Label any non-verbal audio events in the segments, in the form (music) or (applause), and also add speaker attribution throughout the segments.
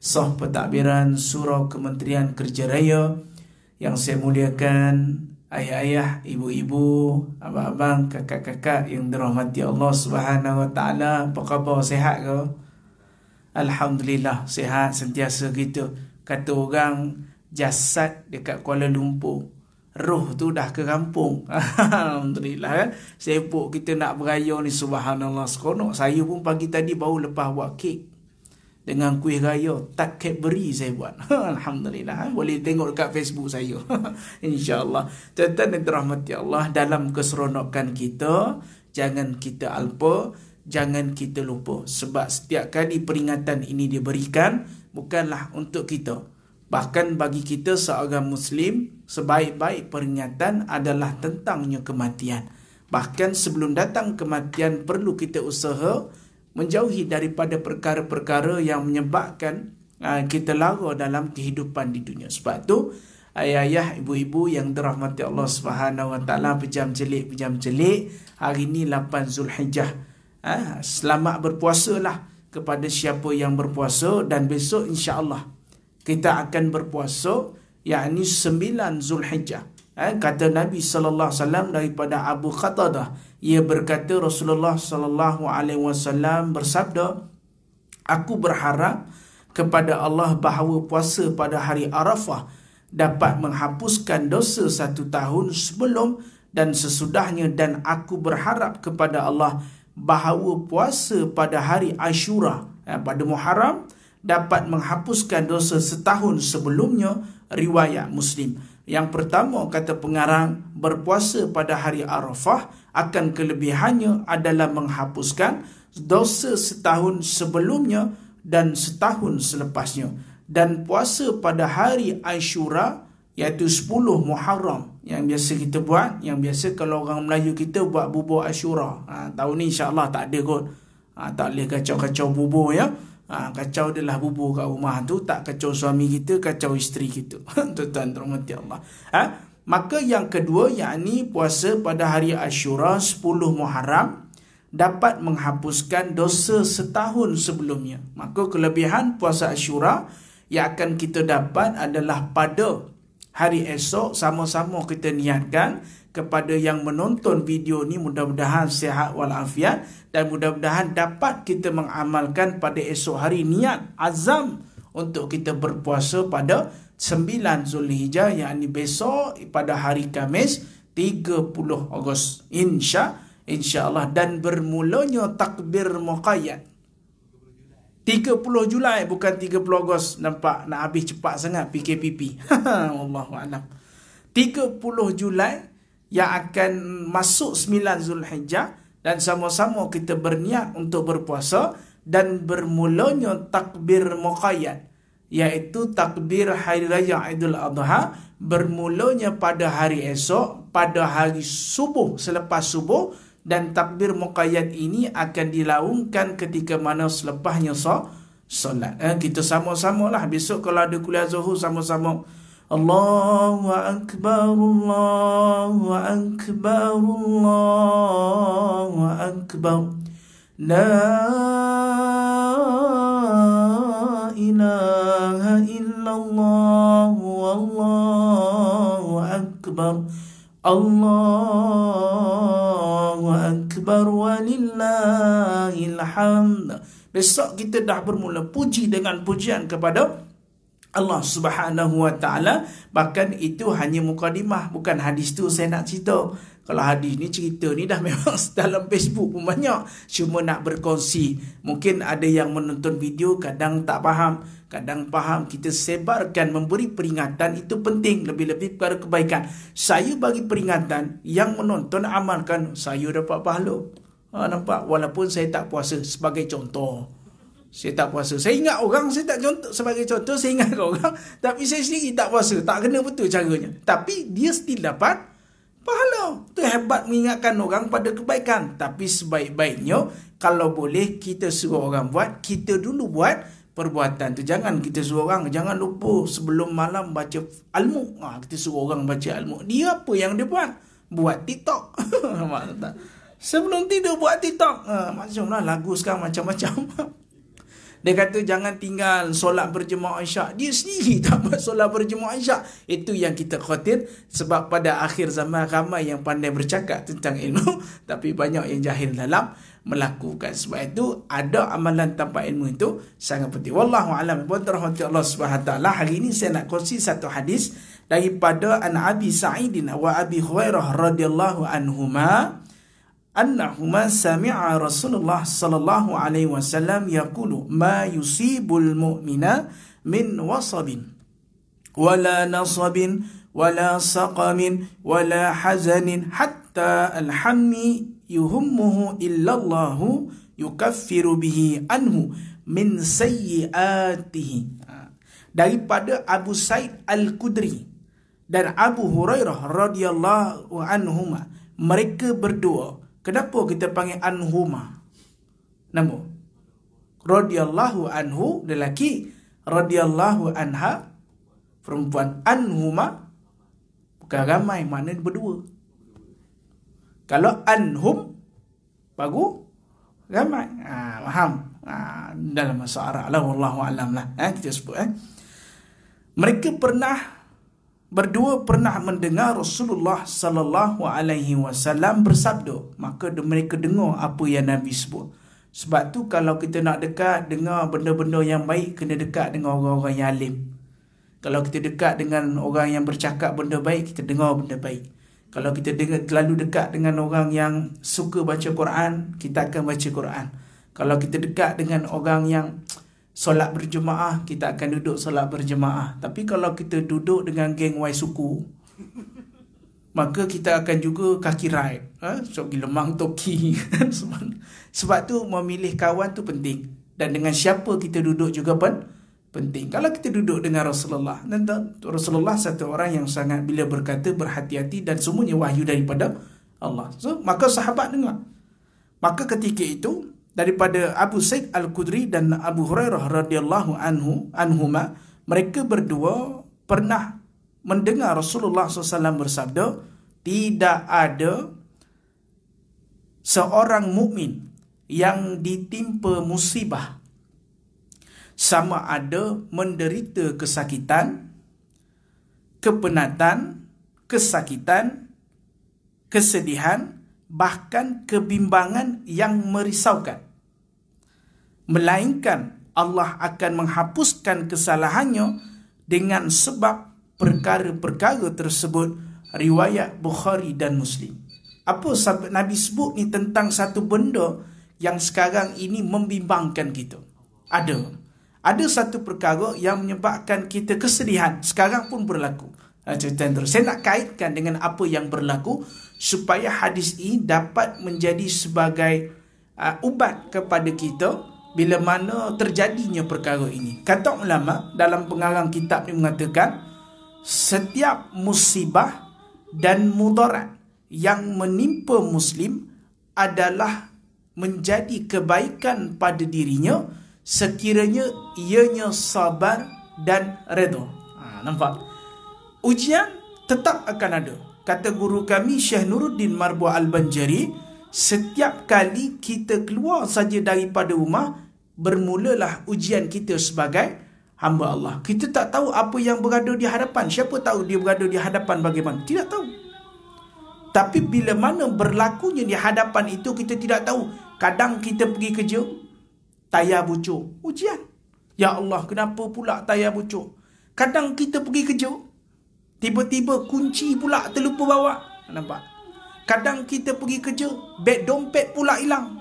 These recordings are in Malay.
Speaker 1: Soh Pentadbiran Surau Kementerian Kerja Raya yang saya muliakan ayah-ayah, ibu-ibu, abang-abang, kakak-kakak yang dirahmati Allah Subhanahu Wa Taala. Apa khabar sehat ke? Alhamdulillah sehat sentiasa gitu. Kata orang jasad dekat Kuala Lumpur. Roh tu dah ke kampung (laughs) Alhamdulillah kan Sepuk kita nak beraya ni Subhanallah seronok Saya pun pagi tadi baru lepas buat kek dengan kuih raya tak Cadbury saya buat. (laughs) Alhamdulillah. Eh. Boleh tengok dekat Facebook saya. (laughs) InsyaAllah. Tuan-tuan dan dirahmati Allah. Dalam keseronokan kita. Jangan kita alpa. Jangan kita lupa. Sebab setiap kali peringatan ini diberikan. Bukanlah untuk kita. Bahkan bagi kita seorang Muslim. Sebaik-baik peringatan adalah tentangnya kematian. Bahkan sebelum datang kematian. Perlu kita usaha. Usaha menjauhi daripada perkara-perkara yang menyebabkan uh, kita lara dalam kehidupan di dunia. Sebab tu ayah-ayah, ibu-ibu yang dirahmati Allah Subhanahu Wa Taala pejam celik pejam celik hari ini 8 Zulhijjah. Ah, selamat berpuasalah kepada siapa yang berpuasa dan besok insya-Allah kita akan berpuasa yakni 9 Zulhijjah. Ah, kata Nabi sallallahu alaihi wasallam daripada Abu Qatadah ia berkata Rasulullah sallallahu alaihi wasallam bersabda, "Aku berharap kepada Allah bahawa puasa pada hari Arafah dapat menghapuskan dosa satu tahun sebelum dan sesudahnya dan aku berharap kepada Allah bahawa puasa pada hari Ashura eh, pada Muharram dapat menghapuskan dosa setahun sebelumnya riwayat Muslim yang pertama kata pengarang berpuasa pada hari Arafah akan kelebihannya adalah menghapuskan dosa setahun sebelumnya dan setahun selepasnya dan puasa pada hari Ashura iaitu 10 Muharram yang biasa kita buat yang biasa kalau orang Melayu kita buat bubur Ashura ha, tahun ni insyaAllah tak ada kot ha, tak boleh kacau-kacau bubur ya ha, kacau adalah bubur kat rumah tu tak kacau suami kita kacau isteri kita (laughs) tuan-tuan rahmati Allah ha? maka yang kedua yakni puasa pada hari Ashura 10 Muharram dapat menghapuskan dosa setahun sebelumnya maka kelebihan puasa Ashura yang akan kita dapat adalah pada hari esok sama-sama kita niatkan kepada yang menonton video ni mudah-mudahan sihat walafiat dan mudah-mudahan dapat kita mengamalkan pada esok hari niat azam untuk kita berpuasa pada 9 Zulhijjah yang ini besok pada hari Khamis 30 Ogos insya insyaallah dan bermulanya takbir muqayyad 30 Julai bukan 30 Ogos nampak nak habis cepat sangat PKPP. (laughs) Allahu a'lam. 30 Julai yang akan masuk 9 Zulhijjah dan sama-sama kita berniat untuk berpuasa dan bermulanya takbir muqayyad iaitu takbir hari raya Aidil Adha bermulanya pada hari esok pada hari subuh selepas subuh dan takbir muqayyad ini akan dilaungkan ketika mana selepasnya solat. Eh, kita sama-sama lah. Besok kalau ada kuliah zuhur sama-sama. Allahu Akbar, Allahu Akbar, Allahu Akbar. La ilaha illallah, Allahu Akbar, Allahu Akbar. Allahu Akbar wa lillahil hamd. Besok kita dah bermula puji dengan pujian kepada Allah Subhanahu Wa Taala. Bahkan itu hanya mukadimah, bukan hadis tu saya nak cerita. Kalau hadis ni cerita ni dah (laughs) memang dalam Facebook pun banyak. Cuma nak berkongsi. Mungkin ada yang menonton video kadang tak faham kadang faham kita sebarkan memberi peringatan itu penting lebih-lebih perkara kebaikan saya bagi peringatan yang menonton amalkan saya dapat pahala ha, nampak walaupun saya tak puasa sebagai contoh saya tak puasa saya ingat orang saya tak contoh sebagai contoh saya ingat (laughs) orang tapi saya sendiri tak puasa tak kena betul caranya tapi dia still dapat pahala tu hebat mengingatkan orang pada kebaikan tapi sebaik-baiknya kalau boleh kita suruh orang buat kita dulu buat perbuatan tu jangan kita suruh orang jangan lupa sebelum malam baca almu ha, kita suruh orang baca almu dia apa yang dia buat buat tiktok (laughs) sebelum tidur buat tiktok ha, maksudlah lagu sekarang macam-macam (laughs) dia kata jangan tinggal solat berjemaah isyak dia sendiri tak buat solat berjemaah isyak itu yang kita khawatir sebab pada akhir zaman ramai yang pandai bercakap tentang ilmu (laughs) tapi banyak yang jahil dalam melakukan sebab itu ada amalan tanpa ilmu itu sangat penting wallahu alam pun rahmati Allah Subhanahu taala hari ini saya nak kongsi satu hadis daripada an abi sa'idin wa abi hurairah radhiyallahu anhuma annahuma sami'a rasulullah sallallahu alaihi wasallam yaqulu ma yusibul mu'mina min wasabin wala nasabin wala saqamin wala hazanin hatta alhammi yuhummuhu illallahu yukaffiru bihi anhu min sayyiatihi ha. daripada Abu Said Al-Kudri dan Abu Hurairah radhiyallahu anhuma mereka berdua kenapa kita panggil anhuma nama radhiyallahu anhu lelaki radhiyallahu anha perempuan anhuma bukan ramai mana berdua kalau anhum bagu ramai. Ha, faham? Ha, dalam masa Arab lah wallahu lah. Eh kita sebut eh. Mereka pernah berdua pernah mendengar Rasulullah sallallahu alaihi wasallam bersabda. Maka mereka dengar apa yang Nabi sebut. Sebab tu kalau kita nak dekat dengar benda-benda yang baik kena dekat dengan orang-orang yang alim. Kalau kita dekat dengan orang yang bercakap benda baik, kita dengar benda baik. Kalau kita terlalu dekat dengan orang yang suka baca Quran, kita akan baca Quran. Kalau kita dekat dengan orang yang solat berjemaah, kita akan duduk solat berjemaah. Tapi kalau kita duduk dengan geng Y suku, maka kita akan juga kaki raib. Ha? So, mang toki. (laughs) Sebab tu memilih kawan tu penting. Dan dengan siapa kita duduk juga pun, penting. Kalau kita duduk dengan Rasulullah, dan Rasulullah satu orang yang sangat bila berkata berhati-hati dan semuanya wahyu daripada Allah. So, maka sahabat dengar. Maka ketika itu daripada Abu Said Al-Kudri dan Abu Hurairah radhiyallahu anhu anhuma, mereka berdua pernah mendengar Rasulullah SAW bersabda, tidak ada seorang mukmin yang ditimpa musibah sama ada menderita kesakitan, kepenatan, kesakitan, kesedihan, bahkan kebimbangan yang merisaukan. Melainkan Allah akan menghapuskan kesalahannya dengan sebab perkara-perkara tersebut riwayat Bukhari dan Muslim. Apa sahabat Nabi sebut ni tentang satu benda yang sekarang ini membimbangkan kita? Ada ada satu perkara yang menyebabkan kita kesedihan sekarang pun berlaku. Ha, cerita yang Saya nak kaitkan dengan apa yang berlaku supaya hadis ini dapat menjadi sebagai uh, ubat kepada kita bila mana terjadinya perkara ini. Kata ulama dalam pengarang kitab ini mengatakan setiap musibah dan mudarat yang menimpa muslim adalah menjadi kebaikan pada dirinya hmm sekiranya ianya sabar dan redha. Ha, nampak? Ujian tetap akan ada. Kata guru kami Syekh Nuruddin Marbu Al-Banjari, setiap kali kita keluar saja daripada rumah, bermulalah ujian kita sebagai hamba Allah. Kita tak tahu apa yang berada di hadapan. Siapa tahu dia berada di hadapan bagaimana? Tidak tahu. Tapi bila mana berlakunya di hadapan itu kita tidak tahu. Kadang kita pergi kerja, tayar bucuk. Ujian. Ya Allah, kenapa pula tayar bucuk? Kadang kita pergi kerja, tiba-tiba kunci pula terlupa bawa. Nampak? Kadang kita pergi kerja, beg dompet pula hilang.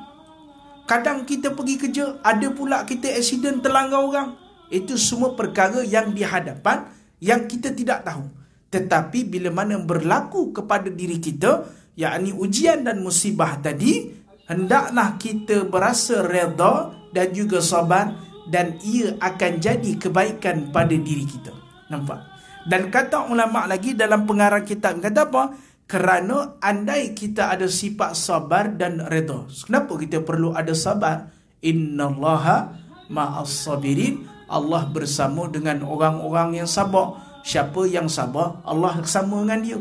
Speaker 1: Kadang kita pergi kerja, ada pula kita accident terlanggar orang. Itu semua perkara yang dihadapan yang kita tidak tahu. Tetapi bila mana berlaku kepada diri kita, yakni ujian dan musibah tadi, hendaklah kita berasa redha dan juga sabar dan ia akan jadi kebaikan pada diri kita. Nampak? Dan kata ulama lagi dalam pengarang kitab kata apa? Kerana andai kita ada sifat sabar dan redha. Kenapa kita perlu ada sabar? Innallaha ma'as sabirin. Allah bersama dengan orang-orang yang sabar. Siapa yang sabar, Allah sama dengan dia.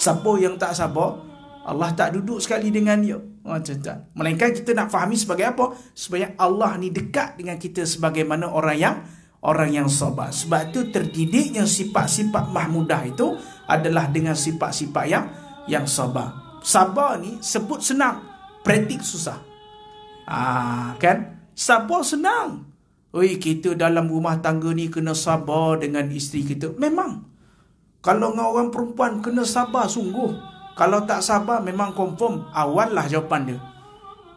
Speaker 1: Siapa yang tak sabar, Allah tak duduk sekali dengan dia. Oh, tuan-tuan. Melainkan kita nak fahami sebagai apa? Supaya Allah ni dekat dengan kita sebagaimana orang yang orang yang sabar. Sebab tu terdidiknya sifat-sifat mahmudah itu adalah dengan sifat-sifat yang yang sabar. Sabar ni sebut senang, praktik susah. Ah, kan? Sabar senang. Oi, kita dalam rumah tangga ni kena sabar dengan isteri kita. Memang. Kalau dengan orang perempuan kena sabar sungguh. Kalau tak sabar memang confirm awal lah jawapan dia.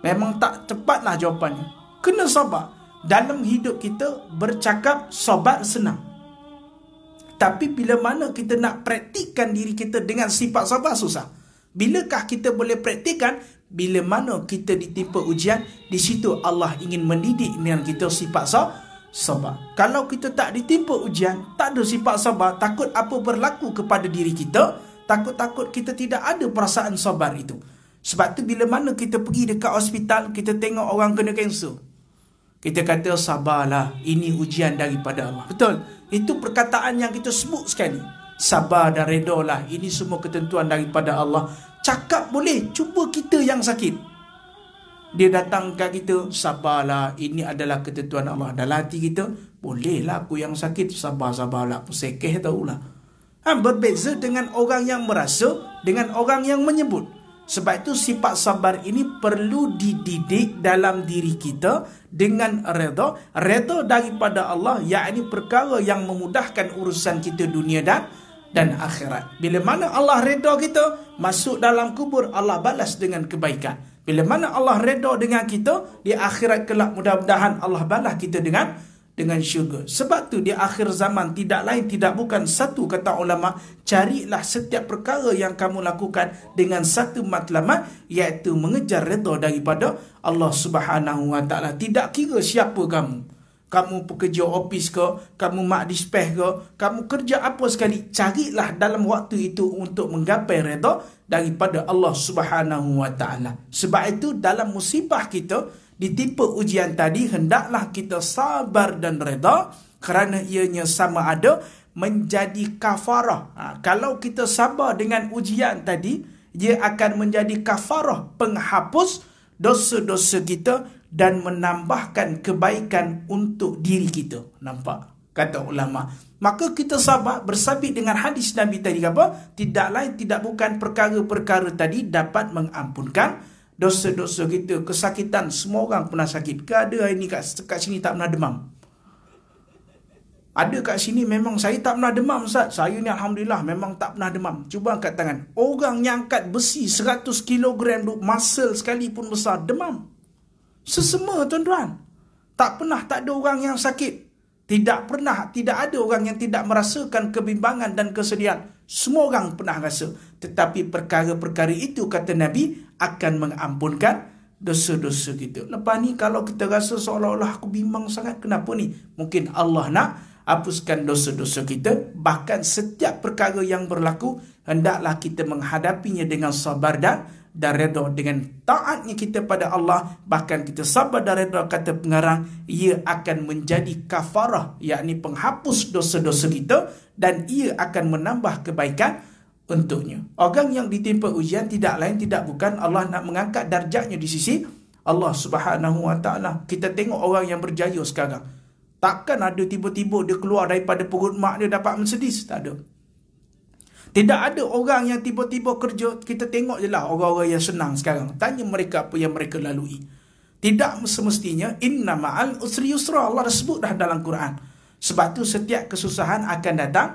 Speaker 1: Memang tak cepat lah jawapannya. Kena sabar. Dalam hidup kita bercakap sabar senang. Tapi bila mana kita nak praktikkan diri kita dengan sifat sabar susah. Bilakah kita boleh praktikkan bila mana kita ditimpa ujian di situ Allah ingin mendidik dengan kita sifat sabar sabar. Kalau kita tak ditimpa ujian, tak ada sifat sabar, takut apa berlaku kepada diri kita, takut-takut kita tidak ada perasaan sabar itu. Sebab tu bila mana kita pergi dekat hospital, kita tengok orang kena kanser. Kita kata sabarlah, ini ujian daripada Allah. Betul? Itu perkataan yang kita sebut sekali. Sabar dan reda ini semua ketentuan daripada Allah. Cakap boleh, cuba kita yang sakit. Dia datang ke kita, sabarlah, ini adalah ketentuan Allah. Dalam hati kita, bolehlah aku yang sakit, sabar-sabarlah, aku sekeh tahulah. Ha, berbeza dengan orang yang merasa dengan orang yang menyebut. Sebab itu sifat sabar ini perlu dididik dalam diri kita dengan redha. Redha daripada Allah ini perkara yang memudahkan urusan kita dunia dan dan akhirat. Bila mana Allah redha kita masuk dalam kubur Allah balas dengan kebaikan. Bila mana Allah redha dengan kita di akhirat kelak mudah-mudahan Allah balas kita dengan dengan syurga. Sebab tu di akhir zaman tidak lain tidak bukan satu kata ulama, carilah setiap perkara yang kamu lakukan dengan satu matlamat iaitu mengejar redha daripada Allah Subhanahu Wa Taala. Tidak kira siapa kamu. Kamu pekerja ofis ke, kamu mak dispeh ke, kamu kerja apa sekali, carilah dalam waktu itu untuk menggapai redha daripada Allah Subhanahu Wa Taala. Sebab itu dalam musibah kita, di tipe ujian tadi hendaklah kita sabar dan reda kerana ianya sama ada menjadi kafarah. Ha, kalau kita sabar dengan ujian tadi, ia akan menjadi kafarah penghapus dosa-dosa kita dan menambahkan kebaikan untuk diri kita. Nampak? Kata ulama. Maka kita sabar bersabit dengan hadis Nabi tadi apa? Tidak lain, tidak bukan perkara-perkara tadi dapat mengampunkan dosa-dosa kita, kesakitan semua orang pernah sakit. Ke ada hari ni kat, kat sini tak pernah demam? Ada kat sini memang saya tak pernah demam Ustaz. Saya ni Alhamdulillah memang tak pernah demam. Cuba angkat tangan. Orang yang angkat besi 100 kg muscle sekali pun besar demam. Sesema tuan-tuan. Tak pernah tak ada orang yang sakit. Tidak pernah tidak ada orang yang tidak merasakan kebimbangan dan kesedihan. Semua orang pernah rasa. Tetapi perkara-perkara itu kata Nabi akan mengampunkan dosa-dosa kita. Lepas ni kalau kita rasa seolah-olah aku bimbang sangat kenapa ni? Mungkin Allah nak hapuskan dosa-dosa kita. Bahkan setiap perkara yang berlaku hendaklah kita menghadapinya dengan sabar dan dan redha dengan taatnya kita pada Allah bahkan kita sabar dan redha kata pengarang ia akan menjadi kafarah yakni penghapus dosa-dosa kita dan ia akan menambah kebaikan untuknya. Orang yang ditimpa ujian tidak lain tidak bukan Allah nak mengangkat darjatnya di sisi Allah Subhanahu Wa Taala. Kita tengok orang yang berjaya sekarang. Takkan ada tiba-tiba dia keluar daripada perut mak dia dapat mensedis. Tak ada. Tidak ada orang yang tiba-tiba kerja. Kita tengok je lah orang-orang yang senang sekarang. Tanya mereka apa yang mereka lalui. Tidak semestinya inna ma'al usri yusra. Allah dah sebut dah dalam Quran. Sebab tu setiap kesusahan akan datang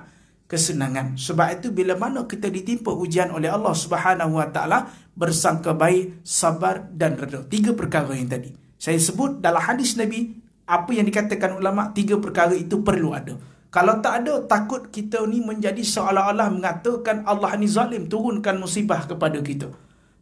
Speaker 1: kesenangan. Sebab itu bila mana kita ditimpa ujian oleh Allah Subhanahu Wa Taala bersangka baik, sabar dan redha. Tiga perkara yang tadi. Saya sebut dalam hadis Nabi apa yang dikatakan ulama tiga perkara itu perlu ada. Kalau tak ada takut kita ni menjadi seolah-olah mengatakan Allah ni zalim turunkan musibah kepada kita.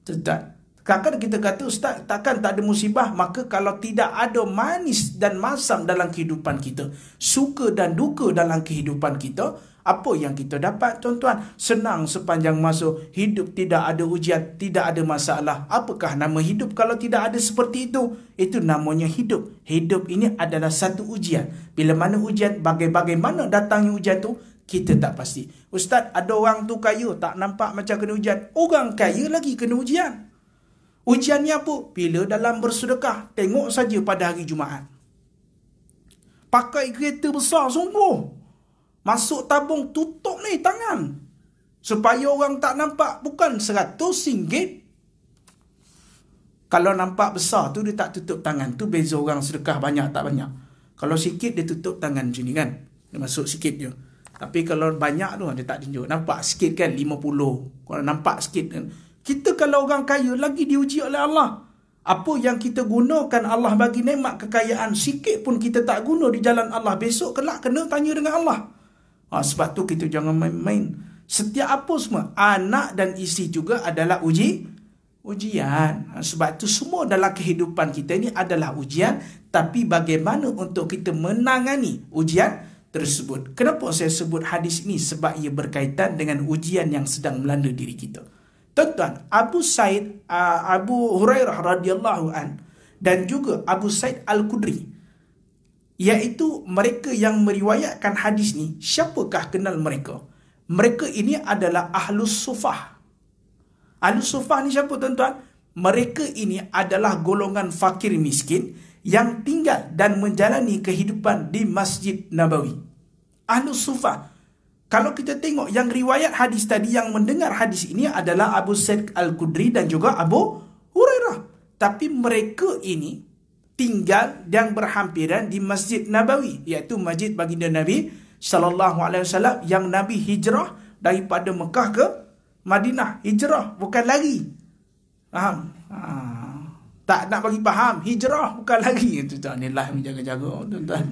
Speaker 1: Tetap. kadang kita kata ustaz takkan tak ada musibah maka kalau tidak ada manis dan masam dalam kehidupan kita, suka dan duka dalam kehidupan kita, apa yang kita dapat tuan-tuan? Senang sepanjang masa hidup tidak ada ujian, tidak ada masalah. Apakah nama hidup kalau tidak ada seperti itu? Itu namanya hidup. Hidup ini adalah satu ujian. Bila mana ujian, bagai datangnya ujian tu? Kita tak pasti. Ustaz, ada orang tu kaya tak nampak macam kena ujian. Orang kaya lagi kena ujian. Ujiannya apa? Bila dalam bersedekah, tengok saja pada hari Jumaat. Pakai kereta besar sungguh. Masuk tabung tutup ni tangan. Supaya orang tak nampak bukan seratus singgit. Kalau nampak besar tu dia tak tutup tangan. Tu beza orang sedekah banyak tak banyak. Kalau sikit dia tutup tangan macam ni kan. Dia masuk sikit je. Tapi kalau banyak tu dia tak tunjuk. Nampak sikit kan lima puluh Kalau nampak sikit kan. Kita kalau orang kaya lagi diuji oleh Allah. Apa yang kita gunakan Allah bagi nikmat kekayaan sikit pun kita tak guna di jalan Allah besok kelak kena tanya dengan Allah. Ha, sebab tu kita jangan main-main. Setiap apa semua, anak dan isteri juga adalah uji ujian. Ha, sebab tu semua dalam kehidupan kita ini adalah ujian. Tapi bagaimana untuk kita menangani ujian tersebut? Kenapa saya sebut hadis ini? Sebab ia berkaitan dengan ujian yang sedang melanda diri kita. Tuan-tuan, Abu Said, ah, Abu Hurairah radhiyallahu an dan juga Abu Said Al-Kudri iaitu mereka yang meriwayatkan hadis ni siapakah kenal mereka mereka ini adalah ahlus sufah ahlus sufah ni siapa tuan-tuan mereka ini adalah golongan fakir miskin yang tinggal dan menjalani kehidupan di Masjid Nabawi. Ahlus Sufah. Kalau kita tengok yang riwayat hadis tadi yang mendengar hadis ini adalah Abu Said Al-Kudri dan juga Abu Hurairah. Tapi mereka ini tinggal dan berhampiran di Masjid Nabawi iaitu Masjid Baginda Nabi sallallahu alaihi wasallam yang Nabi hijrah daripada Mekah ke Madinah hijrah bukan lagi. faham ha. tak nak bagi faham hijrah bukan lagi. (laughs) itu tuan ni live jaga-jaga tuan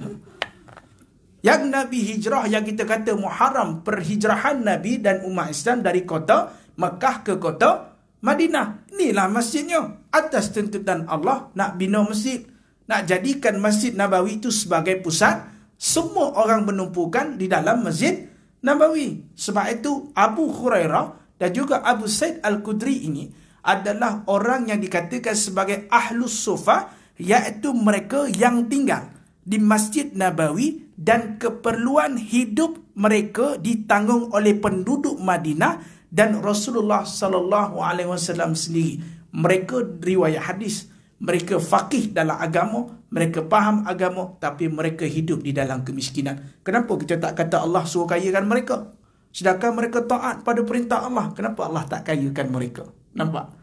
Speaker 1: yang Nabi hijrah yang kita kata Muharram perhijrahan Nabi dan umat Islam dari kota Mekah ke kota Madinah. Inilah masjidnya. Atas tuntutan Allah nak bina masjid nak jadikan Masjid Nabawi itu sebagai pusat semua orang menumpukan di dalam Masjid Nabawi. Sebab itu Abu Hurairah dan juga Abu Said Al-Qudri ini adalah orang yang dikatakan sebagai Ahlus sofa, iaitu mereka yang tinggal di Masjid Nabawi dan keperluan hidup mereka ditanggung oleh penduduk Madinah dan Rasulullah sallallahu alaihi wasallam sendiri. Mereka riwayat hadis mereka faqih dalam agama, mereka faham agama tapi mereka hidup di dalam kemiskinan. Kenapa kita tak kata Allah suruh kayakan mereka? Sedangkan mereka taat pada perintah Allah, kenapa Allah tak kayakan mereka? Nampak?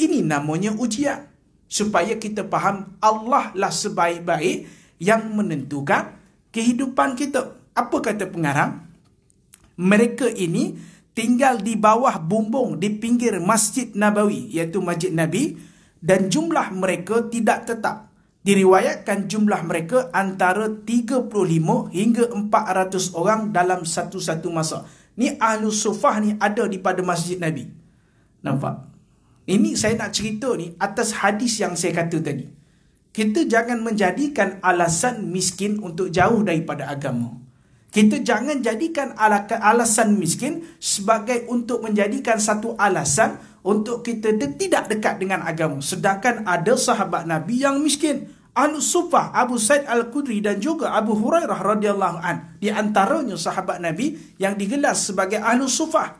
Speaker 1: Ini namanya ujian. Supaya kita faham Allah lah sebaik-baik yang menentukan kehidupan kita. Apa kata pengarang? Mereka ini tinggal di bawah bumbung di pinggir Masjid Nabawi iaitu Masjid Nabi dan jumlah mereka tidak tetap. Diriwayatkan jumlah mereka antara 35 hingga 400 orang dalam satu-satu masa. Ni ahlu sufah ni ada di pada masjid Nabi. Nampak? Ini saya nak cerita ni atas hadis yang saya kata tadi. Kita jangan menjadikan alasan miskin untuk jauh daripada agama. Kita jangan jadikan alasan miskin sebagai untuk menjadikan satu alasan untuk kita de- tidak dekat dengan agama. Sedangkan ada sahabat Nabi yang miskin. Anu Sufah, Abu Said Al-Qudri dan juga Abu Hurairah radhiyallahu an di antaranya sahabat Nabi yang digelar sebagai Anu Sufah.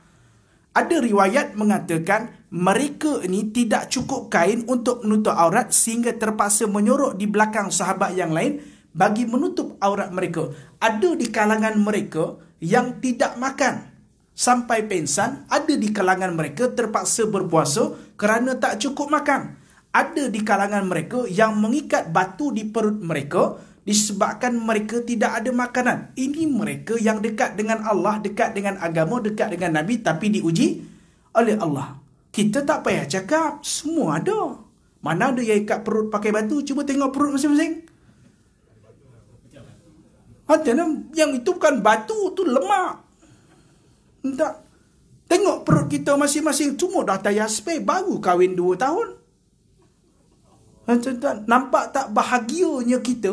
Speaker 1: Ada riwayat mengatakan mereka ini tidak cukup kain untuk menutup aurat sehingga terpaksa menyorok di belakang sahabat yang lain bagi menutup aurat mereka. Ada di kalangan mereka yang tidak makan sampai pensan, ada di kalangan mereka terpaksa berpuasa kerana tak cukup makan. Ada di kalangan mereka yang mengikat batu di perut mereka disebabkan mereka tidak ada makanan. Ini mereka yang dekat dengan Allah, dekat dengan agama, dekat dengan Nabi tapi diuji oleh Allah. Kita tak payah cakap, semua ada. Mana ada yang ikat perut pakai batu, cuba tengok perut masing-masing. Ada lah. Yang itu bukan batu, tu lemak. Tak. Tengok perut kita masing-masing cuma dah tayar spek, baru kahwin dua tahun. Eh, tuan-tuan, nampak tak bahagianya kita,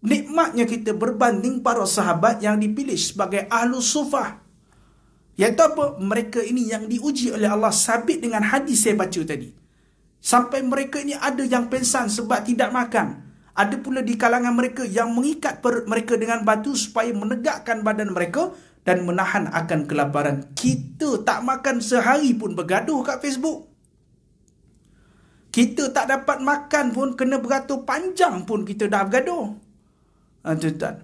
Speaker 1: nikmatnya kita berbanding para sahabat yang dipilih sebagai ahlu sufah. Yang apa? Mereka ini yang diuji oleh Allah sabit dengan hadis saya baca tadi. Sampai mereka ini ada yang pensan sebab tidak makan. Ada pula di kalangan mereka yang mengikat perut mereka dengan batu supaya menegakkan badan mereka dan menahan akan kelaparan. Kita tak makan sehari pun bergaduh kat Facebook. Kita tak dapat makan pun kena beratur panjang pun kita dah bergaduh. Ha,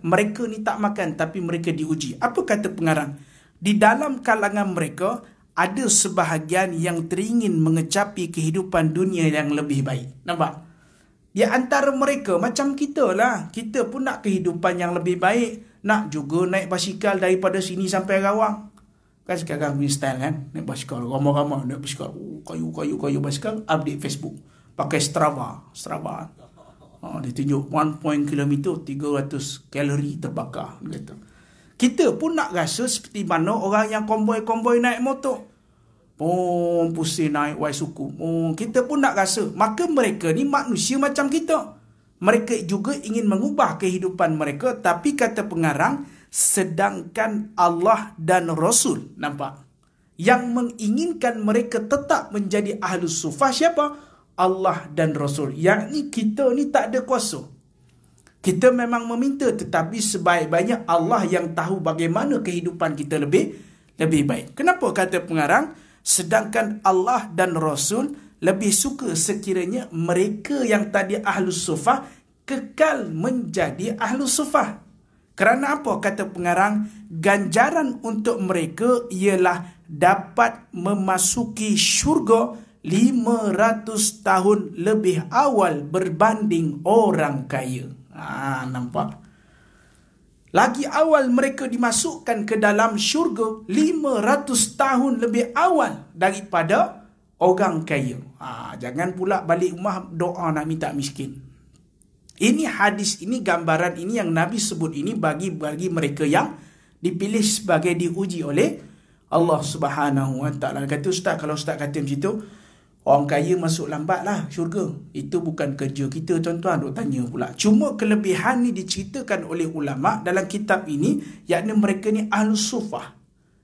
Speaker 1: mereka ni tak makan tapi mereka diuji. Apa kata pengarang? Di dalam kalangan mereka, ada sebahagian yang teringin mengecapi kehidupan dunia yang lebih baik. Nampak? Ya antara mereka macam kita lah. Kita pun nak kehidupan yang lebih baik. Nak juga naik basikal daripada sini sampai Rawang. Kan sekarang punya style kan. Naik basikal. Ramai-ramai naik basikal. Kayu-kayu-kayu oh, basikal. Update Facebook. Pakai Strava. Strava. Ha, dia tunjuk 1.0 km 300 kalori terbakar. Kita pun nak rasa seperti mana orang yang komboi-komboi naik motor. Pun pusing naik wai suku. Oh, kita pun nak rasa. Maka mereka ni manusia macam kita. Mereka juga ingin mengubah kehidupan mereka. Tapi kata pengarang, sedangkan Allah dan Rasul. Nampak? Yang menginginkan mereka tetap menjadi ahlus sufah siapa? Allah dan Rasul. Yang ni kita ni tak ada kuasa. Kita memang meminta tetapi sebaik-baiknya Allah yang tahu bagaimana kehidupan kita lebih lebih baik. Kenapa kata pengarang? Sedangkan Allah dan Rasul lebih suka sekiranya mereka yang tadi ahlu sufah kekal menjadi ahlu sufah. Kerana apa kata pengarang? Ganjaran untuk mereka ialah dapat memasuki syurga 500 tahun lebih awal berbanding orang kaya. Ah, nampak? Lagi awal mereka dimasukkan ke dalam syurga 500 tahun lebih awal daripada orang kaya. Ha, jangan pula balik rumah doa nak minta miskin. Ini hadis, ini gambaran ini yang Nabi sebut ini bagi bagi mereka yang dipilih sebagai diuji oleh Allah Subhanahu Wa Taala. Kata ustaz, kalau ustaz kata macam itu, Orang kaya masuk lambat lah syurga. Itu bukan kerja kita tuan-tuan. Duk tanya pula. Cuma kelebihan ni diceritakan oleh ulama' dalam kitab ini. Yakni mereka ni ahlu sufah.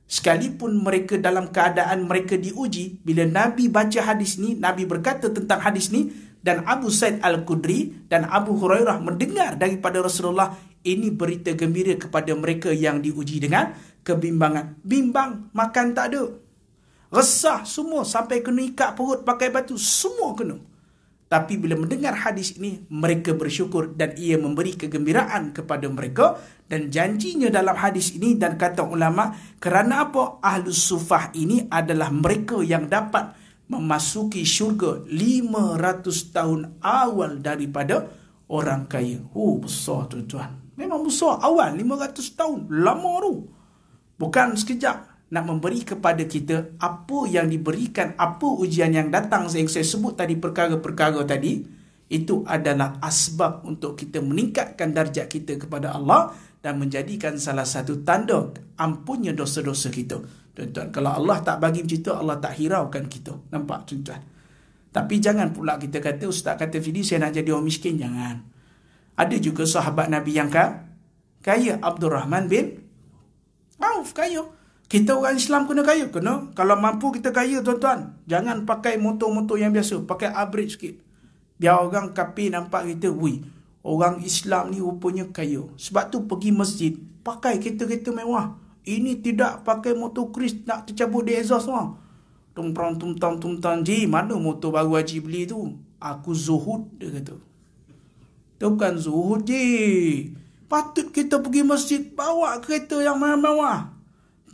Speaker 1: Sekalipun mereka dalam keadaan mereka diuji. Bila Nabi baca hadis ni. Nabi berkata tentang hadis ni. Dan Abu Said Al-Qudri dan Abu Hurairah mendengar daripada Rasulullah. Ini berita gembira kepada mereka yang diuji dengan kebimbangan. Bimbang makan tak ada resah semua sampai kena ikat perut pakai batu semua kena tapi bila mendengar hadis ini mereka bersyukur dan ia memberi kegembiraan kepada mereka dan janjinya dalam hadis ini dan kata ulama kerana apa ahlu sufah ini adalah mereka yang dapat memasuki syurga 500 tahun awal daripada orang kaya. Oh besar tuan-tuan. Memang besar awal 500 tahun. Lama tu. Bukan sekejap nak memberi kepada kita apa yang diberikan, apa ujian yang datang yang saya sebut tadi perkara-perkara tadi, itu adalah asbab untuk kita meningkatkan darjat kita kepada Allah dan menjadikan salah satu tanda ampunnya dosa-dosa kita. Tuan-tuan, kalau Allah tak bagi macam itu, Allah tak hiraukan kita. Nampak, tuan-tuan? Tapi jangan pula kita kata, Ustaz kata, Fidi, saya nak jadi orang miskin. Jangan. Ada juga sahabat Nabi yang kaya, Abdul Rahman bin Auf, kaya. Kita orang Islam kena kaya, kena. Kalau mampu kita kaya, tuan-tuan. Jangan pakai motor-motor yang biasa. Pakai upgrade sikit. Biar orang kapi nampak kita, wuih, orang Islam ni rupanya kaya. Sebab tu pergi masjid, pakai kereta-kereta mewah. Ini tidak pakai motor kris nak tercabut di exhaust lah. Tumprang tumtang tumtang Ji mana motor baru Haji beli tu Aku zuhud Dia kata Tu bukan zuhud Ji Patut kita pergi masjid Bawa kereta yang mewah-mewah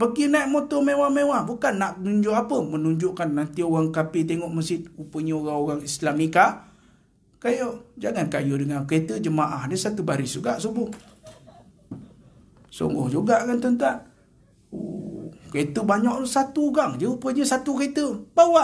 Speaker 1: Pergi naik motor mewah-mewah. Bukan nak menunjuk apa. Menunjukkan nanti orang kapi tengok masjid. Rupanya orang-orang Islamika. Kayu. Jangan kayu dengan kereta jemaah. Dia satu baris juga subuh. Sungguh juga kan tuan-tuan. Oh, kereta banyak satu gang, Dia rupanya satu kereta.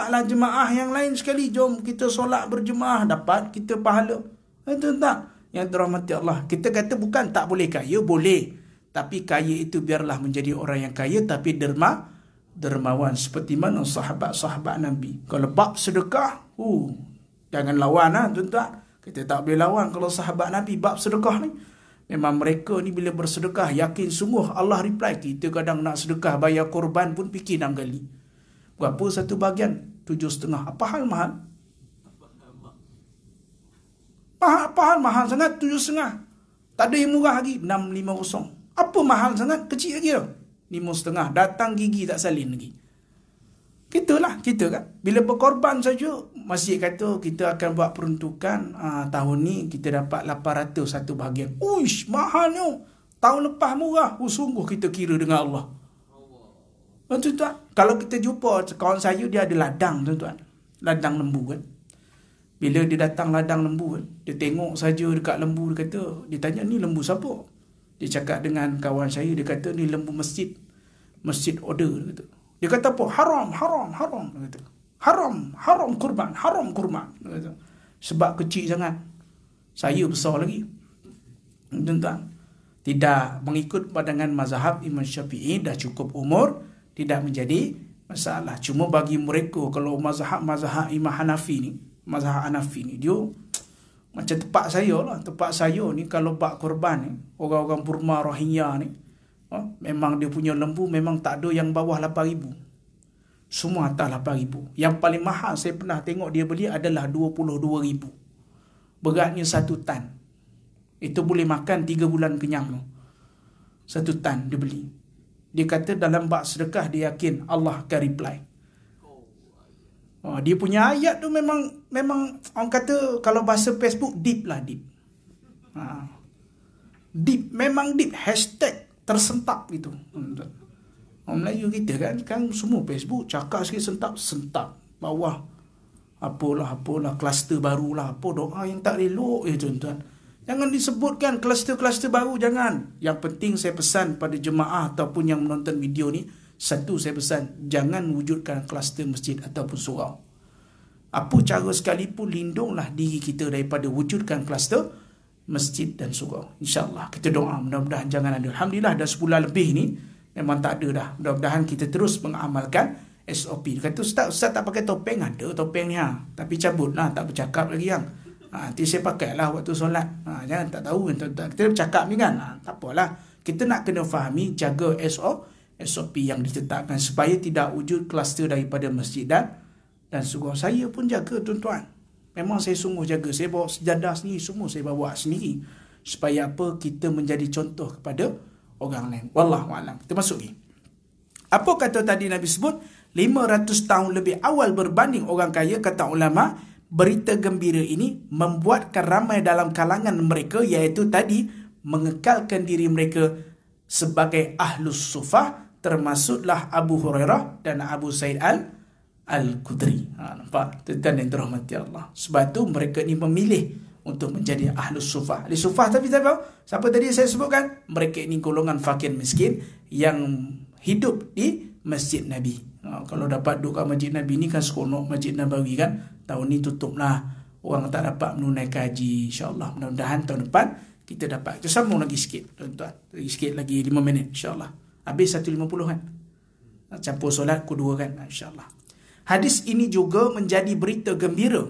Speaker 1: lah jemaah yang lain sekali. Jom kita solat berjemaah. Dapat kita pahala. Kan tuan-tuan. Yang dirahmati Allah. Kita kata bukan tak boleh kayu, Boleh. Tapi kaya itu biarlah menjadi orang yang kaya tapi derma dermawan seperti mana sahabat-sahabat Nabi. Kalau bab sedekah, uh, jangan lawan ah tuan-tuan. Kita tak boleh lawan kalau sahabat Nabi bab sedekah ni. Memang mereka ni bila bersedekah yakin sungguh Allah reply kita kadang nak sedekah bayar korban pun fikir enam kali. Berapa satu bahagian? Tujuh setengah. Apa hal mahal? Apa hal mahal sangat? Tujuh setengah. Tak ada yang murah lagi. Enam lima kosong. Apa mahal sangat? Kecil lagi tau. Lima setengah. Datang gigi tak salin lagi. Kita lah. Kita kan. Bila berkorban saja, masjid kata kita akan buat peruntukan uh, tahun ni kita dapat 800 satu bahagian. Uish, mahal ni. Tahun lepas murah. Oh, sungguh kita kira dengan Allah. Tuan -tuan, kalau kita jumpa kawan saya, dia ada ladang tuan-tuan. Ladang lembu kan. Bila dia datang ladang lembu kan, dia tengok saja dekat lembu, dia kata, dia tanya, ni lembu siapa? Dia cakap dengan kawan saya, dia kata ni lembu masjid. Masjid order, dia kata. Dia kata apa? Haram, haram, haram, dia kata. Haram, haram kurban, haram kurban, dia kata. Sebab kecil sangat. Saya besar lagi. Tentang. Tidak mengikut pandangan mazhab Imam Syafi'i dah cukup umur. Tidak menjadi masalah. Cuma bagi mereka kalau mazhab-mazhab Imam Hanafi ni. Mazhab Hanafi ni. Dia macam tempat saya lah. Tempat saya ni kalau bak korban ni. Orang-orang Burma Rohingya ni. oh Memang dia punya lembu memang tak ada yang bawah RM8,000. Semua atas RM8,000. Yang paling mahal saya pernah tengok dia beli adalah RM22,000. Beratnya satu tan. Itu boleh makan tiga bulan kenyang tu. Satu tan dia beli. Dia kata dalam bak sedekah dia yakin Allah akan reply. Oh. Ha, dia punya ayat tu memang memang orang kata kalau bahasa Facebook deep lah deep. Ha. Deep memang deep hashtag tersentak gitu. Orang Melayu kita kan kan semua Facebook cakap sikit sentap sentap bawah apalah apalah kluster barulah apa doa yang tak elok ya tuan-tuan. Jangan disebutkan kluster-kluster baru jangan. Yang penting saya pesan pada jemaah ataupun yang menonton video ni satu saya pesan jangan wujudkan kluster masjid ataupun surau apa cara sekalipun lindunglah diri kita daripada wujudkan kluster masjid dan surau. InsyaAllah kita doa mudah-mudahan jangan ada. Alhamdulillah dah sebulan lebih ni memang tak ada dah. Mudah-mudahan kita terus mengamalkan SOP. Dia kata ustaz, ustaz tak pakai topeng ada topeng ni ha. Tapi cabut lah tak bercakap lagi yang. Ha. ha, nanti saya pakai lah waktu solat. Ha, jangan tak tahu kan. Kita bercakap ni kan. Ha, tak apalah. Kita nak kena fahami jaga SOP. SOP yang ditetapkan supaya tidak wujud kluster daripada masjid dan dan sungguh saya pun jaga tuan-tuan. Memang saya sungguh jaga. Saya bawa sejadah sendiri. Semua saya bawa sendiri. Supaya apa kita menjadi contoh kepada orang lain. Wallahualam. Kita masuk ni. Apa kata tadi Nabi sebut? 500 tahun lebih awal berbanding orang kaya, kata ulama, berita gembira ini membuatkan ramai dalam kalangan mereka iaitu tadi mengekalkan diri mereka sebagai ahlus sufah termasuklah Abu Hurairah dan Abu Said Al-Fatihah. Al-Qudri. Ha, nampak? Tuan-tuan yang dirahmati Allah. Sebab itu mereka ni memilih untuk menjadi ahli sufah. Ahli sufah tapi tahu, Siapa tadi saya sebutkan? Mereka ini golongan fakir miskin yang hidup di Masjid Nabi. Ha, kalau dapat duduk kat Masjid Nabi ni kan sekonok Masjid Nabawi kan. Tahun ni tutuplah. Orang tak dapat menunaikan haji. InsyaAllah. Mudah-mudahan tahun depan kita dapat. Kita sambung lagi sikit. Tuan-tuan. Lagi sikit lagi 5 minit. InsyaAllah. Habis 1.50 kan? Campur solat kedua kan? InsyaAllah. Hadis ini juga menjadi berita gembira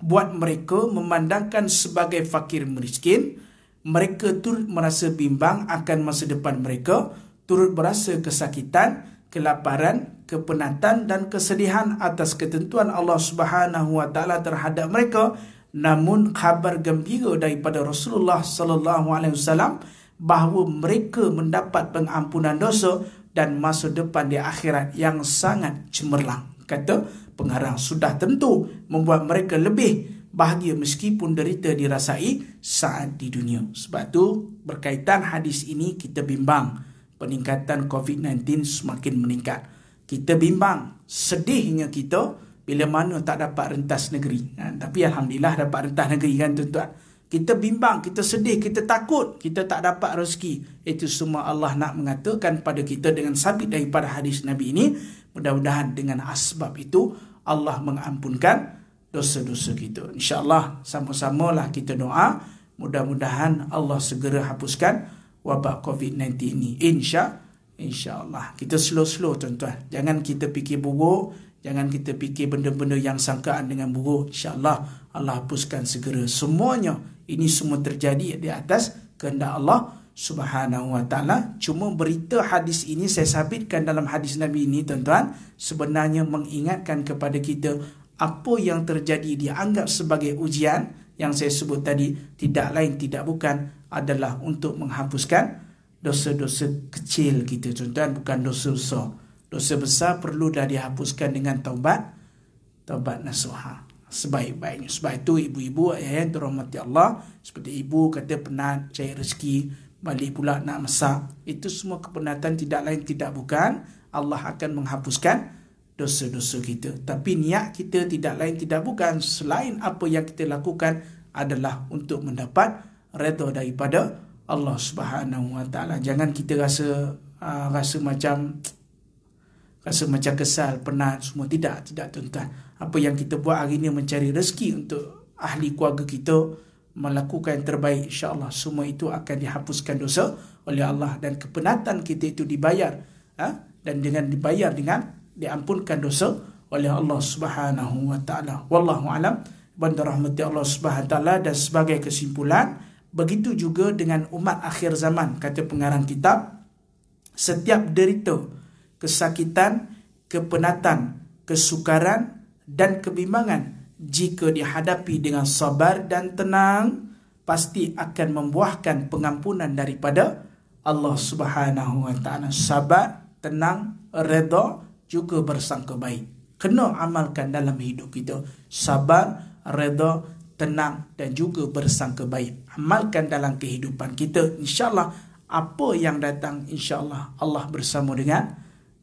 Speaker 1: buat mereka memandangkan sebagai fakir miskin, mereka turut merasa bimbang akan masa depan mereka, turut berasa kesakitan, kelaparan, kepenatan dan kesedihan atas ketentuan Allah Subhanahu Wa Taala terhadap mereka. Namun khabar gembira daripada Rasulullah Sallallahu Alaihi Wasallam bahawa mereka mendapat pengampunan dosa dan masa depan di akhirat yang sangat cemerlang kata pengarang sudah tentu membuat mereka lebih bahagia meskipun derita dirasai saat di dunia. Sebab tu berkaitan hadis ini kita bimbang peningkatan COVID-19 semakin meningkat. Kita bimbang sedihnya kita bila mana tak dapat rentas negeri. Ha, tapi Alhamdulillah dapat rentas negeri kan tuan-tuan. Kita bimbang, kita sedih, kita takut kita tak dapat rezeki. Itu semua Allah nak mengatakan pada kita dengan sabit daripada hadis Nabi ini. Mudah-mudahan dengan asbab itu Allah mengampunkan dosa-dosa kita. Insya Allah sama sama lah kita doa. Mudah-mudahan Allah segera hapuskan wabak COVID-19 ini. Insya, insya Allah Kita slow-slow tuan-tuan. Jangan kita fikir buruk. Jangan kita fikir benda-benda yang sangkaan dengan buruk. InsyaAllah Allah hapuskan segera semuanya. Ini semua terjadi di atas kehendak Allah. Subhanahu wa ta'ala Cuma berita hadis ini saya sabitkan dalam hadis Nabi ini tuan-tuan Sebenarnya mengingatkan kepada kita Apa yang terjadi dianggap sebagai ujian Yang saya sebut tadi Tidak lain tidak bukan adalah untuk menghapuskan Dosa-dosa kecil kita tuan-tuan Bukan dosa besar Dosa besar perlu dah dihapuskan dengan taubat Taubat nasuha Sebaik-baiknya Sebab itu ibu-ibu ayah-ayah Allah Seperti ibu kata penat cair rezeki balik pula nak mesak. Itu semua kepenatan tidak lain tidak bukan Allah akan menghapuskan dosa-dosa kita. Tapi niat kita tidak lain tidak bukan selain apa yang kita lakukan adalah untuk mendapat reda daripada Allah Subhanahu Wa Taala. Jangan kita rasa aa, ah, rasa macam rasa macam kesal, penat semua tidak, tidak tuan Apa yang kita buat hari ini mencari rezeki untuk ahli keluarga kita, melakukan yang terbaik insyaallah semua itu akan dihapuskan dosa oleh Allah dan kepenatan kita itu dibayar ha? dan dengan dibayar dengan diampunkan dosa oleh Allah Subhanahu wa taala wallahu alam benda rahmat Allah Subhanahu taala dan sebagai kesimpulan begitu juga dengan umat akhir zaman kata pengarang kitab setiap derita kesakitan kepenatan kesukaran dan kebimbangan jika dihadapi dengan sabar dan tenang pasti akan membuahkan pengampunan daripada Allah Subhanahu wa taala sabar tenang redha juga bersangka baik kena amalkan dalam hidup kita sabar redha tenang dan juga bersangka baik amalkan dalam kehidupan kita insyaallah apa yang datang insyaallah Allah bersama dengan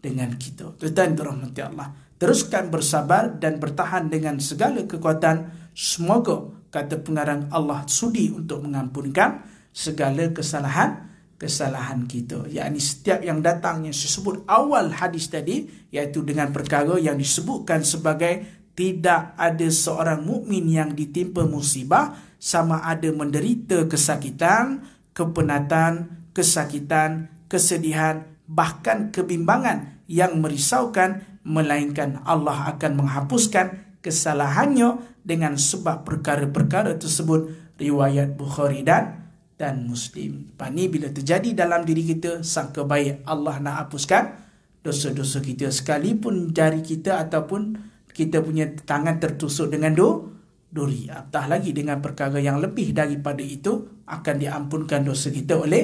Speaker 1: dengan kita tuan-tuan rahmati Allah teruskan bersabar dan bertahan dengan segala kekuatan. Semoga kata pengarang Allah sudi untuk mengampunkan segala kesalahan kesalahan kita. Yakni setiap yang datang yang disebut awal hadis tadi iaitu dengan perkara yang disebutkan sebagai tidak ada seorang mukmin yang ditimpa musibah sama ada menderita kesakitan, kepenatan, kesakitan, kesedihan bahkan kebimbangan yang merisaukan melainkan Allah akan menghapuskan kesalahannya dengan sebab perkara-perkara tersebut riwayat Bukhari dan dan Muslim. Pani bila terjadi dalam diri kita sangka baik Allah nak hapuskan dosa-dosa kita sekalipun jari kita ataupun kita punya tangan tertusuk dengan do duri. Apatah lagi dengan perkara yang lebih daripada itu akan diampunkan dosa kita oleh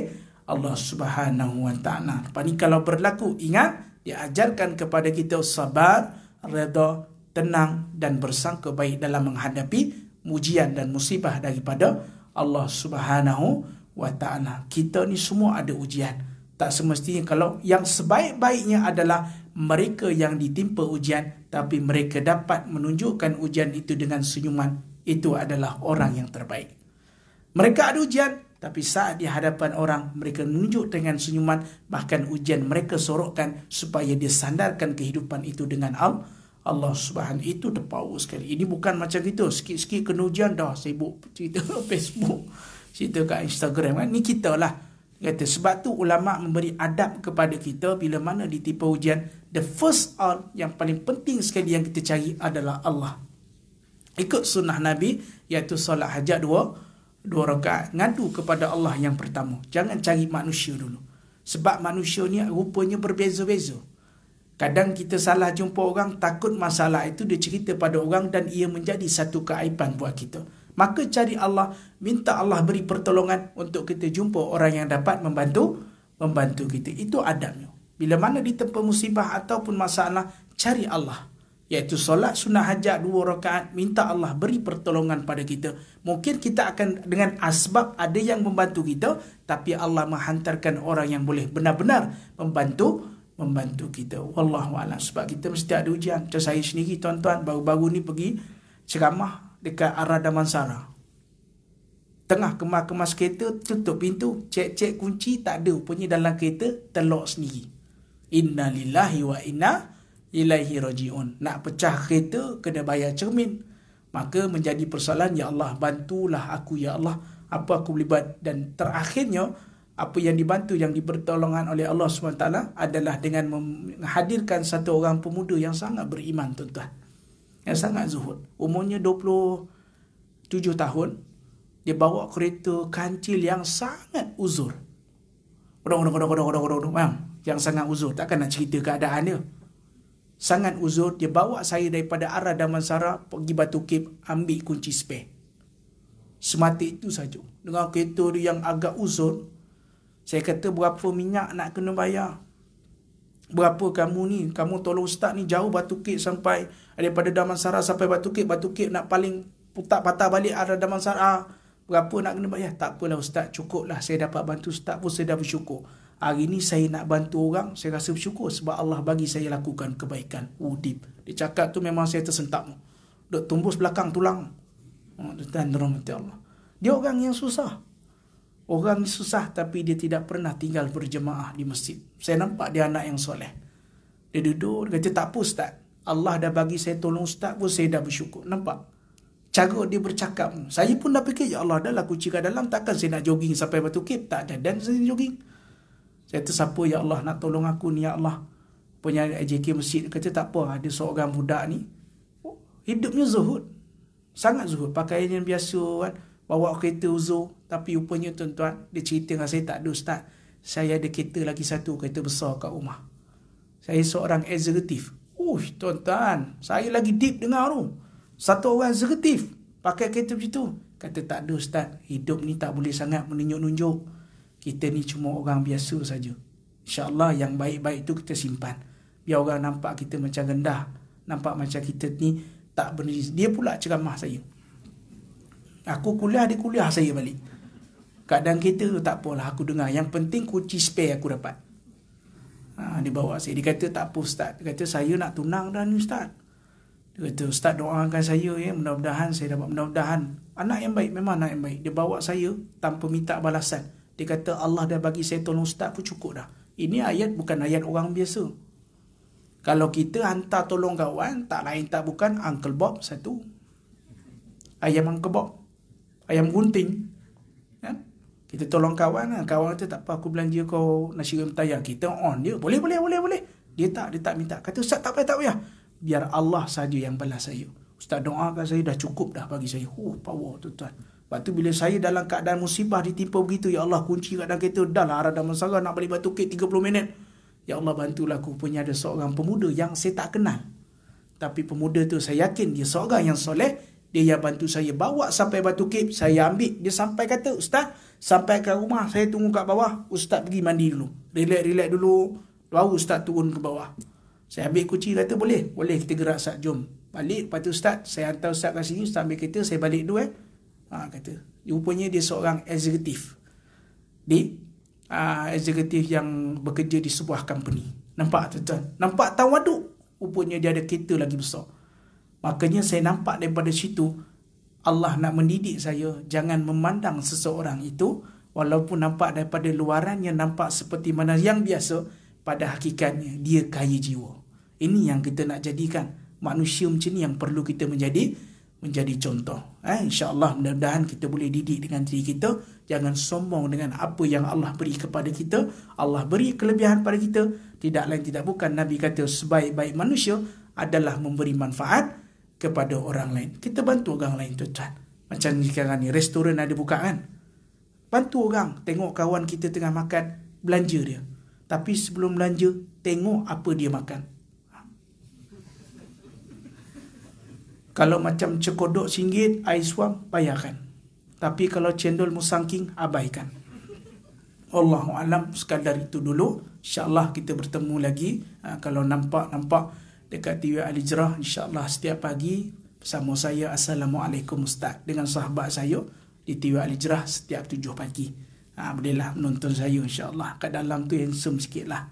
Speaker 1: Allah Subhanahu Wa Ta'ala. Pani kalau berlaku ingat diajarkan kepada kita sabar, reda, tenang dan bersangka baik dalam menghadapi ujian dan musibah daripada Allah Subhanahu wa Kita ni semua ada ujian. Tak semestinya kalau yang sebaik-baiknya adalah mereka yang ditimpa ujian tapi mereka dapat menunjukkan ujian itu dengan senyuman itu adalah orang yang terbaik. Mereka ada ujian, tapi saat di hadapan orang, mereka nunjuk dengan senyuman, bahkan ujian mereka sorokkan supaya dia sandarkan kehidupan itu dengan Allah. Allah subhanahu itu the power sekali. Ini bukan macam itu. Sikit-sikit kena ujian dah sibuk cerita (laughs) Facebook. Cerita kat Instagram kan. Ni kita lah. Kata, sebab tu ulama memberi adab kepada kita bila mana ditipu ujian. The first all yang paling penting sekali yang kita cari adalah Allah. Ikut sunnah Nabi iaitu solat hajat dua dua rakaat ngadu kepada Allah yang pertama jangan cari manusia dulu sebab manusia ni rupanya berbeza-beza kadang kita salah jumpa orang takut masalah itu dia cerita pada orang dan ia menjadi satu keaiban buat kita maka cari Allah minta Allah beri pertolongan untuk kita jumpa orang yang dapat membantu membantu kita itu adabnya bila mana ditempa musibah ataupun masalah cari Allah iaitu solat sunnah hajat dua rakaat minta Allah beri pertolongan pada kita mungkin kita akan dengan asbab ada yang membantu kita tapi Allah menghantarkan orang yang boleh benar-benar membantu membantu kita wallahu alam sebab kita mesti ada ujian macam saya sendiri tuan-tuan baru-baru ni pergi ceramah dekat arah Damansara tengah kemas-kemas kereta tutup pintu cek-cek kunci tak ada punya dalam kereta telok sendiri innalillahi wa inna ilaihi rajiun. Nak pecah kereta kena bayar cermin. Maka menjadi persoalan ya Allah bantulah aku ya Allah apa aku boleh buat dan terakhirnya apa yang dibantu yang dipertolongan oleh Allah SWT adalah dengan menghadirkan satu orang pemuda yang sangat beriman tuan-tuan. Yang sangat zuhud. Umurnya 27 tahun. Dia bawa kereta kancil yang sangat uzur. Orang-orang-orang-orang-orang-orang-orang. Yang sangat uzur. Takkan nak cerita keadaan dia sangat uzur dia bawa saya daripada arah Damansara pergi Batu Kip ambil kunci spare semata itu saja dengan kereta dia yang agak uzur saya kata berapa minyak nak kena bayar berapa kamu ni kamu tolong ustaz ni jauh Batu Kip sampai daripada Damansara sampai Batu Kip Batu Kip nak paling putak patah balik arah Damansara berapa nak kena bayar tak apalah ustaz cukup lah saya dapat bantu ustaz pun saya dah bersyukur Hari ini saya nak bantu orang, saya rasa bersyukur sebab Allah bagi saya lakukan kebaikan. Oh, deep. Dia cakap tu memang saya tersentak. Duk tumbus belakang tulang. Dan oh, rahmat Allah. Dia orang yang susah. Orang susah tapi dia tidak pernah tinggal berjemaah di masjid. Saya nampak dia anak yang soleh. Dia duduk, dia kata, tak apa ustaz. Allah dah bagi saya tolong ustaz pun saya dah bersyukur. Nampak? Cara dia bercakap. Saya pun dah fikir, ya Allah dah lah kucing dalam. Takkan saya nak jogging sampai batu kip? Tak ada. Dan saya jogging. Saya kata siapa ya Allah nak tolong aku ni ya Allah. Punya JK masjid kata tak apa ada seorang budak ni. Oh Hidupnya zuhud. Sangat zuhud. Pakai yang biasa kan. Bawa kereta uzur. Tapi rupanya tuan-tuan dia cerita dengan saya tak ada ustaz. Saya ada kereta lagi satu. Kereta besar kat rumah. Saya seorang eksekutif. Uish tuan-tuan. Saya lagi deep dengar tu. Satu orang eksekutif. Pakai kereta macam tu. Kata tak ada ustaz. Hidup ni tak boleh sangat menunjuk-nunjuk kita ni cuma orang biasa saja. InsyaAllah yang baik-baik tu kita simpan. Biar orang nampak kita macam rendah. Nampak macam kita ni tak berdiri. Dia pula ceramah saya. Aku kuliah, dia kuliah saya balik. Kadang kita tu tak apalah aku dengar. Yang penting kunci spare aku dapat. Ha, dia bawa saya. Dia kata tak apa Ustaz. Dia kata saya nak tunang dah ni Ustaz. Dia kata Ustaz doakan saya ya. Mudah-mudahan saya dapat mudah-mudahan. Anak yang baik. Memang anak yang baik. Dia bawa saya tanpa minta balasan. Dia kata Allah dah bagi saya tolong ustaz pun cukup dah. Ini ayat bukan ayat orang biasa. Kalau kita hantar tolong kawan, tak lain tak bukan Uncle Bob satu. Ayam Uncle Bob. Ayam gunting. Ya? Kita tolong kawan, lah. kawan kata tak apa aku belanja kau nasi goreng tayar. Kita on dia. Boleh, boleh, boleh, boleh. Dia tak, dia tak minta. Kata ustaz tak payah, tak payah. Biar Allah saja yang balas saya. Ustaz doakan saya dah cukup dah bagi saya. Oh, power tu tuan Lepas tu bila saya dalam keadaan musibah ditimpa begitu, Ya Allah kunci kat dalam kereta, dah lah Radha Mansara nak balik batu kek 30 minit. Ya Allah bantulah aku punya ada seorang pemuda yang saya tak kenal. Tapi pemuda tu saya yakin dia seorang yang soleh. Dia yang bantu saya bawa sampai batu kek, saya ambil. Dia sampai kata, Ustaz, sampai ke rumah saya tunggu kat bawah. Ustaz pergi mandi dulu. Relax-relax dulu. Baru Ustaz turun ke bawah. Saya ambil kunci kata boleh. Boleh kita gerak Ustaz, jom. Balik, lepas tu Ustaz, saya hantar Ustaz kat sini. Ustaz ambil kereta, saya balik dulu eh ha, kata rupanya dia seorang eksekutif di uh, eksekutif yang bekerja di sebuah company nampak tu tuan nampak tawaduk rupanya dia ada kereta lagi besar makanya saya nampak daripada situ Allah nak mendidik saya jangan memandang seseorang itu walaupun nampak daripada luarannya nampak seperti mana yang biasa pada hakikatnya dia kaya jiwa ini yang kita nak jadikan manusia macam ni yang perlu kita menjadi menjadi contoh. Eh, InsyaAllah mudah-mudahan kita boleh didik dengan diri kita. Jangan sombong dengan apa yang Allah beri kepada kita. Allah beri kelebihan pada kita. Tidak lain tidak bukan. Nabi kata sebaik-baik manusia adalah memberi manfaat kepada orang lain. Kita bantu orang lain tuan-tuan. Macam sekarang ni, restoran ada buka kan? Bantu orang. Tengok kawan kita tengah makan, belanja dia. Tapi sebelum belanja, tengok apa dia makan. Kalau macam cekodok singgit, air suam, bayarkan. Tapi kalau cendol musangking, abaikan. Allahu alam sekadar itu dulu. InsyaAllah kita bertemu lagi. Ha, kalau nampak-nampak dekat TV al insyaAllah setiap pagi bersama saya Assalamualaikum Ustaz dengan sahabat saya di TV al setiap tujuh pagi. Ha, bolehlah menonton saya insyaAllah. Kat dalam tu handsome sikit lah.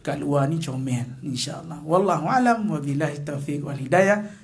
Speaker 1: Kat luar ni comel insyaAllah. Wallahu alam wa taufiq wal hidayah.